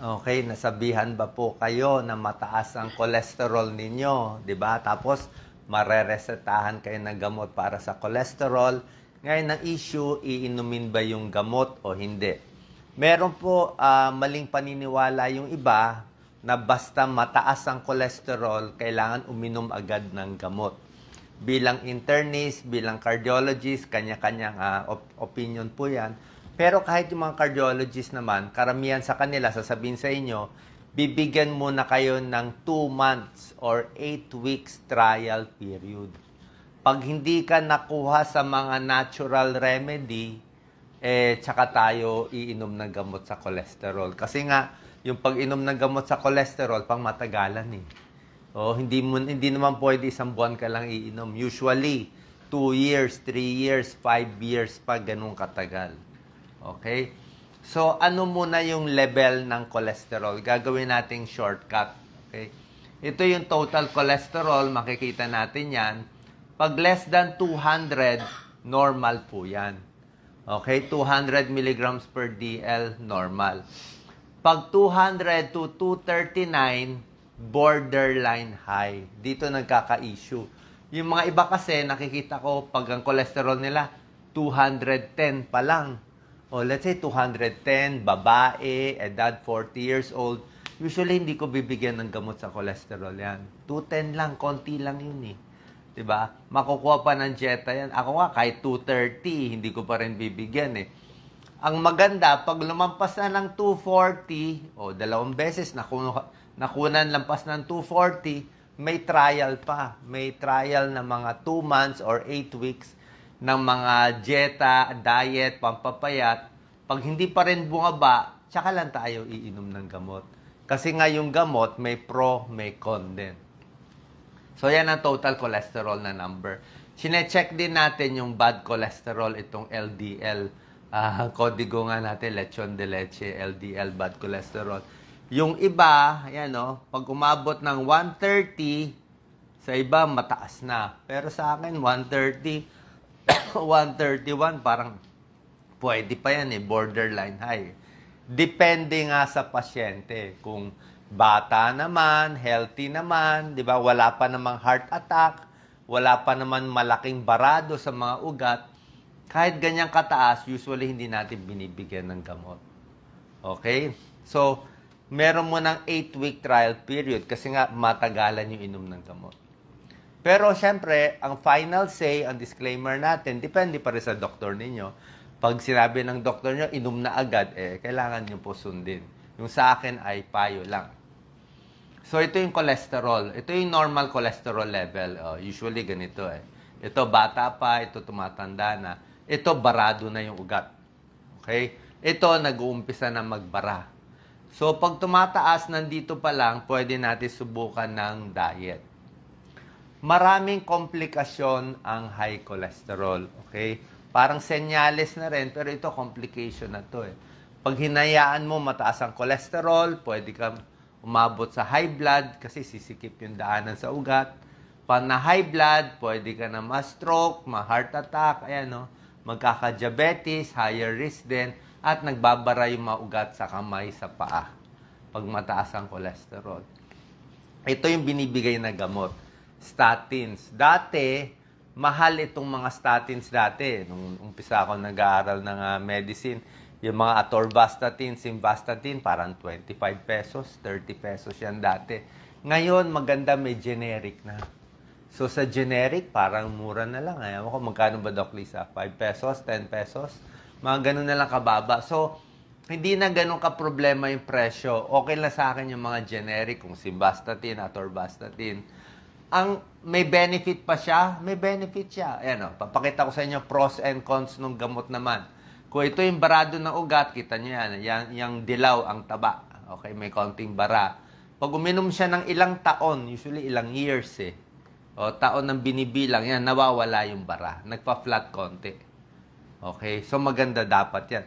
Okay, nasabihan ba po kayo na mataas ang cholesterol ninyo, 'di ba? Tapos mareresetahan kayo ng gamot para sa cholesterol. Ngayon ang issue, iinumin ba yung gamot o hindi? Meron po uh, maling paniniwala yung iba na basta mataas ang cholesterol, kailangan uminom agad ng gamot. Bilang internist, bilang cardiologist, kanya-kanyang uh, op- opinion po yan. Pero kahit yung mga cardiologist naman, karamihan sa kanila, sasabihin sa inyo, bibigyan muna kayo ng 2 months or 8 weeks trial period. Pag hindi ka nakuha sa mga natural remedy, eh, tsaka tayo iinom ng gamot sa cholesterol. Kasi nga, yung pag-inom ng gamot sa cholesterol, pang matagalan eh. O, hindi, mo, hindi naman pwede isang buwan ka lang iinom. Usually, 2 years, 3 years, 5 years pa ganun katagal. Okay? So, ano muna yung level ng cholesterol? Gagawin nating shortcut. Okay? Ito yung total cholesterol. Makikita natin yan. Pag less than 200, normal po yan. Okay? 200 milligrams per DL, normal. Pag 200 to 239, borderline high. Dito nagkaka-issue. Yung mga iba kasi, nakikita ko, pag ang cholesterol nila, 210 pa lang oh, let's say 210, babae, edad 40 years old, usually hindi ko bibigyan ng gamot sa cholesterol yan. 210 lang, konti lang yun eh. 'Di ba? Makukuha pa ng dieta yan. Ako nga, kahit 230, hindi ko pa rin bibigyan eh. Ang maganda, pag lumampas na ng 240, o oh, dalawang beses nakuha, nakunan lampas ng 240, may trial pa. May trial na mga 2 months or 8 weeks ng mga dieta, diet, pampapayat, pag hindi pa rin bumaba, tsaka lang tayo iinom ng gamot. Kasi nga yung gamot, may pro, may con din. So, yan ang total cholesterol na number. Sine-check din natin yung bad cholesterol, itong LDL. Uh, ah, kodigo nga natin, lechon de leche, LDL, bad cholesterol. Yung iba, ayan o, oh, pag umabot ng 130, sa iba mataas na. Pero sa akin, 130, 131, parang pwede pa yan eh, borderline high. Depende nga sa pasyente. Kung bata naman, healthy naman, di ba? Wala pa namang heart attack, wala pa naman malaking barado sa mga ugat, kahit ganyan kataas, usually hindi natin binibigyan ng gamot. Okay? So, meron mo ng 8-week trial period kasi nga matagalan yung inom ng gamot. Pero syempre, ang final say, ang disclaimer natin, depende pa rin sa doktor ninyo. Pag sinabi ng doktor nyo, inom na agad, eh, kailangan nyo po sundin. Yung sa akin ay payo lang. So, ito yung cholesterol. Ito yung normal cholesterol level. Oh, usually, ganito eh. Ito, bata pa. Ito, tumatanda na. Ito, barado na yung ugat. Okay? Ito, nag-uumpisa na magbara. So, pag tumataas, nandito pa lang, pwede natin subukan ng diet maraming komplikasyon ang high cholesterol. Okay? Parang senyales na rin, pero ito complication na to eh. Pag hinayaan mo mataas ang cholesterol, pwede kang umabot sa high blood kasi sisikip yung daanan sa ugat. Pag na high blood, pwede ka na ma-stroke, ma-heart attack, ayan no. Magkaka-diabetes, higher risk din, at nagbabara yung maugat sa kamay, sa paa. Pag mataas ang cholesterol. Ito yung binibigay na gamot statins. Dati, mahal itong mga statins dati. Nung umpisa ako nag-aaral ng uh, medicine, yung mga atorvastatin, simvastatin, parang 25 pesos, 30 pesos yan dati. Ngayon, maganda may generic na. So sa generic, parang mura na lang. Ayaw ko, magkano ba Doc Lisa? 5 pesos, 10 pesos? Mga ganun na lang kababa. So, hindi na ganun ka-problema yung presyo. Okay na sa akin yung mga generic, kung simvastatin, atorvastatin ang may benefit pa siya, may benefit siya. Ayan o, oh, papakita ko sa inyo pros and cons ng gamot naman. Kung ito yung barado ng ugat, kita nyo yan, yan yung dilaw, ang taba. Okay, may konting bara. Pag uminom siya ng ilang taon, usually ilang years eh, o taon ng binibilang, yan, nawawala yung bara. Nagpa-flat konti. Okay, so maganda dapat yan.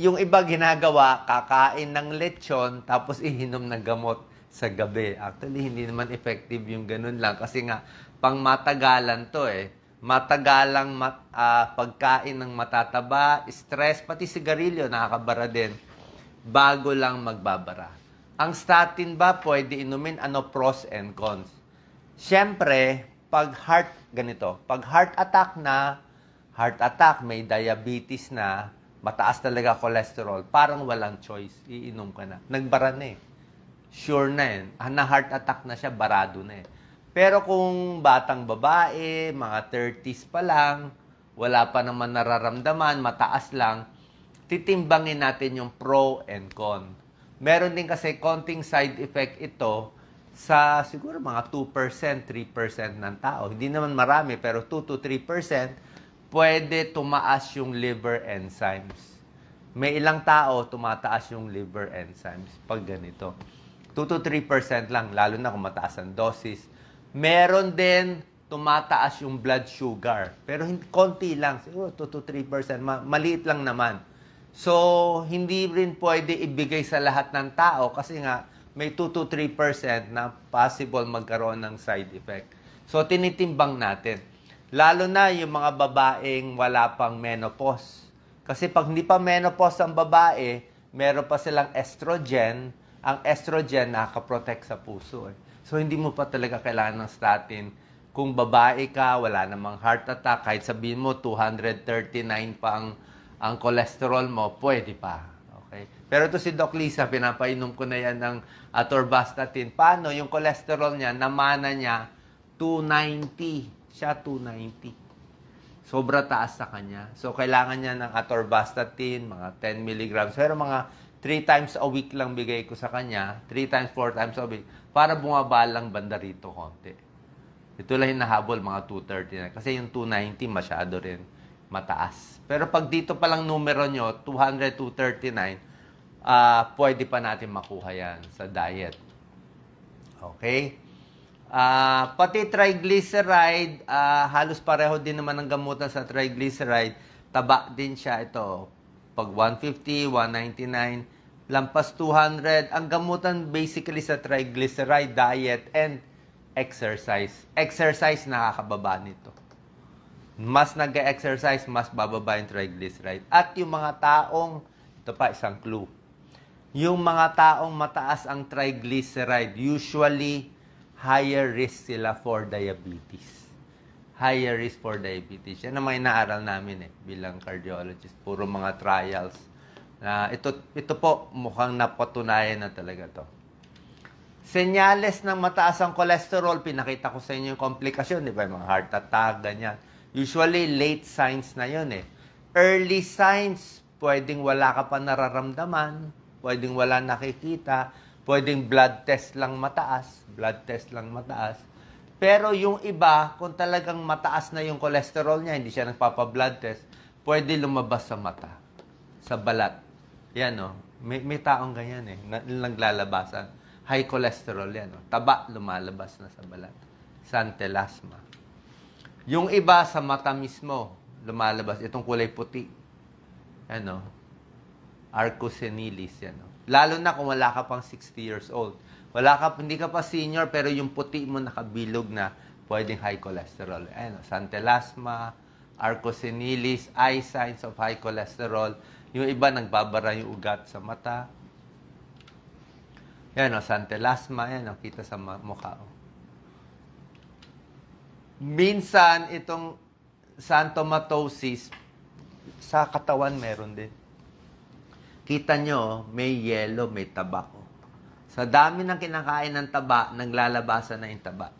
Yung iba ginagawa, kakain ng lechon, tapos ihinom ng gamot sa gabi. Actually, hindi naman effective yung ganun lang. Kasi nga, pang matagalan to eh. Matagalang mat, uh, pagkain ng matataba, stress, pati sigarilyo, nakakabara din. Bago lang magbabara. Ang statin ba pwede inumin? Ano pros and cons? Siyempre, pag heart, ganito, pag heart attack na, heart attack, may diabetes na, mataas talaga cholesterol, parang walang choice, iinom ka na. Nagbara na eh sure na eh. Na heart attack na siya, barado na eh. Pero kung batang babae, mga 30s pa lang, wala pa naman nararamdaman, mataas lang, titimbangin natin yung pro and con. Meron din kasi konting side effect ito sa siguro mga 2%, 3% ng tao. Hindi naman marami, pero 2 to 3% pwede tumaas yung liver enzymes. May ilang tao tumataas yung liver enzymes pag ganito. 2 to 3% lang, lalo na kung mataas ang dosis. Meron din tumataas yung blood sugar. Pero hindi, konti lang, siguro 2 to 3%, ma- maliit lang naman. So, hindi rin pwede ibigay sa lahat ng tao kasi nga may 2 to 3% na possible magkaroon ng side effect. So, tinitimbang natin. Lalo na yung mga babaeng wala pang menopause. Kasi pag hindi pa menopause ang babae, meron pa silang estrogen, ang estrogen nakaka sa puso. Eh. So, hindi mo pa talaga kailangan ng statin. Kung babae ka, wala namang heart attack, kahit sabihin mo 239 pa ang, ang cholesterol mo, pwede pa. Okay? Pero ito si Doc Lisa, pinapainom ko na yan ng atorvastatin. Paano yung cholesterol niya, namana niya, 290. Siya 290. Sobra taas sa kanya. So, kailangan niya ng atorvastatin, mga 10 milligrams. Pero mga 3 times a week lang bigay ko sa kanya, 3 times, 4 times a week, para bumaba lang banda rito konti. Ito lang hinahabol mga 230 na. Kasi yung 290 masyado rin mataas. Pero pag dito pa lang numero nyo, 200, 239, uh, pwede pa natin makuha yan sa diet. Okay? Uh, pati triglyceride, uh, halos pareho din naman ang gamutan sa triglyceride. Taba din siya ito. Pag 150, 199, lampas 200, ang gamutan basically sa triglyceride diet and exercise. Exercise nakakababa nito. Mas nag-exercise, mas bababa yung triglyceride. At yung mga taong, ito pa isang clue, yung mga taong mataas ang triglyceride, usually higher risk sila for diabetes higher risk for diabetes. Yan ang mga inaaral namin eh bilang cardiologist. Puro mga trials. Na uh, ito ito po mukhang napatunayan na talaga to. Senyales ng mataas ang cholesterol, pinakita ko sa inyo yung komplikasyon, di ba? Yung mga heart attack, ganyan. Usually, late signs na yon eh. Early signs, pwedeng wala ka pa nararamdaman, pwedeng wala nakikita, pwedeng blood test lang mataas, blood test lang mataas. Pero yung iba, kung talagang mataas na yung cholesterol niya, hindi siya nagpapa-blood test, pwede lumabas sa mata, sa balat. Yan o. Oh. May, may taong ganyan eh, na, naglalabasan. High cholesterol yan o. Oh. Taba, lumalabas na sa balat. Santelasma. Yung iba sa mata mismo, lumalabas. Itong kulay puti. Ano? Arcosenilis yan o. Oh. Lalo na kung wala ka pang 60 years old wala ka, hindi ka pa senior, pero yung puti mo nakabilog na pwedeng high cholesterol. Ano, Santelasma, Arcosenilis, eye signs of high cholesterol. Yung iba, nagbabara yung ugat sa mata. Yan o, oh, Santelasma, yan o, oh, kita sa mukha o. Minsan, itong santomatosis, sa katawan meron din. Kita nyo, may yellow, may tabako. Sa dami ng kinakain ng taba, naglalabasan na yung taba.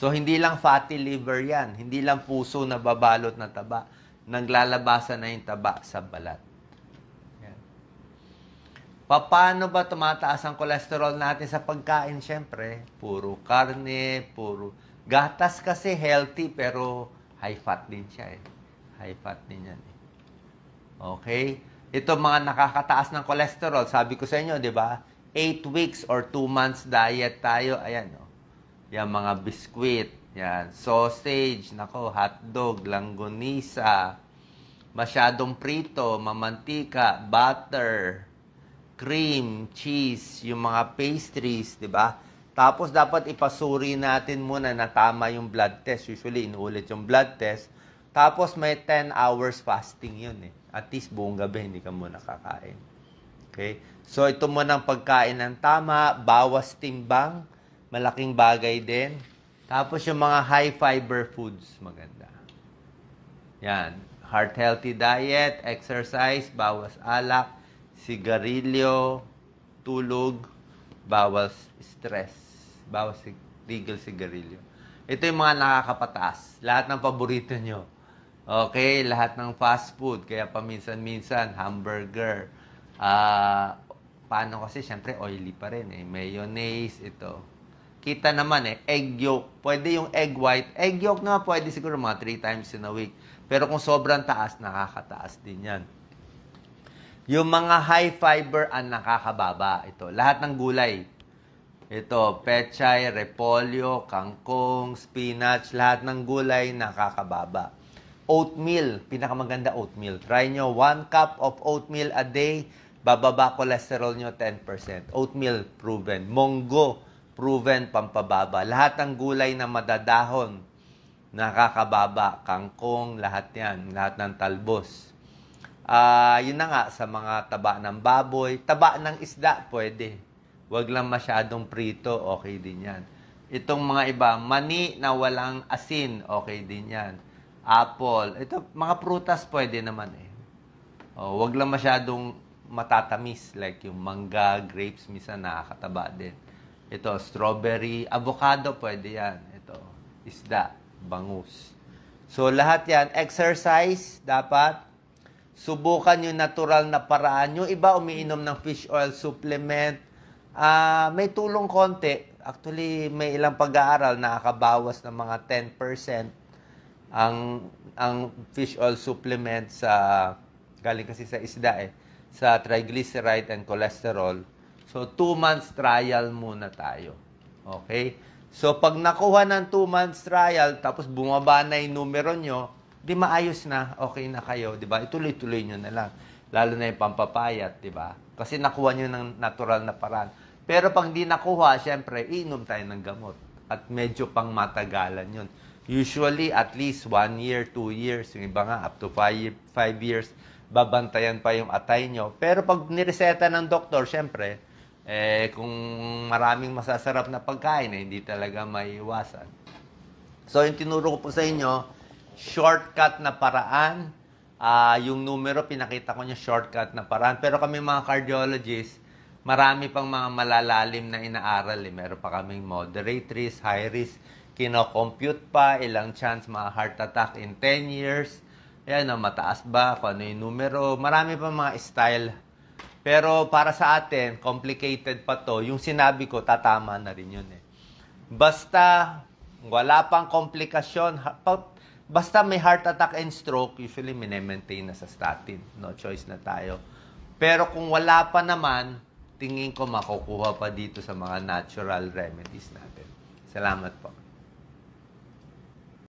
So, hindi lang fatty liver yan. Hindi lang puso na babalot na taba. Naglalabasan na yung taba sa balat. Paano ba tumataas ang kolesterol natin sa pagkain? Siyempre, puro karne, puro... Gatas kasi healthy, pero high fat din siya eh. High fat din yan eh. Okay? Ito mga nakakataas ng kolesterol, sabi ko sa inyo, di ba? 8 weeks or 2 months diet tayo, ayan, Oh. Yan, mga biskwit, yan, sausage, nako, hotdog, langgonisa, masyadong prito, mamantika, butter, cream, cheese, yung mga pastries, di ba? Tapos dapat ipasuri natin muna na tama yung blood test. Usually inuulit yung blood test. Tapos may 10 hours fasting yun eh. At least buong gabi hindi ka muna kakain. Okay? So, ito mo ng pagkain ng tama, bawas timbang, malaking bagay din. Tapos yung mga high fiber foods, maganda. Yan. Heart healthy diet, exercise, bawas alak, sigarilyo, tulog, bawas stress, bawas sig- legal sigarilyo. Ito yung mga nakakapataas. Lahat ng paborito nyo. Okay, lahat ng fast food. Kaya paminsan-minsan, hamburger, Ah, paano kasi syempre oily pa rin eh. Mayonnaise ito. Kita naman eh, egg yolk. Pwede yung egg white. Egg yolk na pwede siguro mga 3 times in a week. Pero kung sobrang taas, nakakataas din yan. Yung mga high fiber ang nakakababa. Ito, lahat ng gulay. Ito, pechay, repolyo, kangkong, spinach, lahat ng gulay nakakababa oatmeal. Pinakamaganda oatmeal. Try nyo 1 cup of oatmeal a day Bababa cholesterol nyo 10%. Oatmeal, proven. Monggo, proven pampababa. Lahat ng gulay na madadahon, nakakababa. Kangkong, lahat yan. Lahat ng talbos. Uh, yun na nga, sa mga taba ng baboy, taba ng isda, pwede. Huwag lang masyadong prito, okay din yan. Itong mga iba, mani na walang asin, okay din yan. Apple, ito, mga prutas pwede naman eh. Oh, wag lang masyadong matatamis like yung mangga, grapes, minsan nakakataba din. Ito, strawberry, avocado, pwede yan. Ito, isda, bangus. So, lahat yan. Exercise, dapat. Subukan yung natural na paraan. Yung iba, umiinom ng fish oil supplement. Uh, may tulong konti. Actually, may ilang pag-aaral na nakabawas ng mga 10% ang ang fish oil supplement sa galing kasi sa isda eh sa triglyceride and cholesterol. So, 2 months trial muna tayo. Okay? So, pag nakuha ng 2 months trial, tapos bumaba na yung numero nyo, di maayos na, okay na kayo, di ba? Ituloy-tuloy nyo na lang. Lalo na yung pampapayat, di ba? Kasi nakuha nyo ng natural na paraan. Pero pag di nakuha, syempre, iinom tayo ng gamot. At medyo pang matagalan yun. Usually, at least 1 year, 2 years. Yung iba nga, up to 5 years babantayan pa yung atay nyo. Pero pag nireseta ng doktor, syempre, eh, kung maraming masasarap na pagkain, eh, hindi talaga maiiwasan. So, yung tinuro ko po sa inyo, shortcut na paraan. Uh, yung numero, pinakita ko niya shortcut na paraan. Pero kami mga cardiologists, marami pang mga malalalim na inaaral. Eh. Meron pa kaming moderate risk, high risk, kinocompute pa, ilang chance mga heart attack in 10 years, yan, no, mataas ba? Kung ano yung numero? Marami pa mga style. Pero para sa atin, complicated pa to. Yung sinabi ko, tatama na rin yun eh. Basta wala pang komplikasyon, basta may heart attack and stroke, usually minemaintain na sa statin. No choice na tayo. Pero kung wala pa naman, tingin ko makukuha pa dito sa mga natural remedies natin. Salamat po.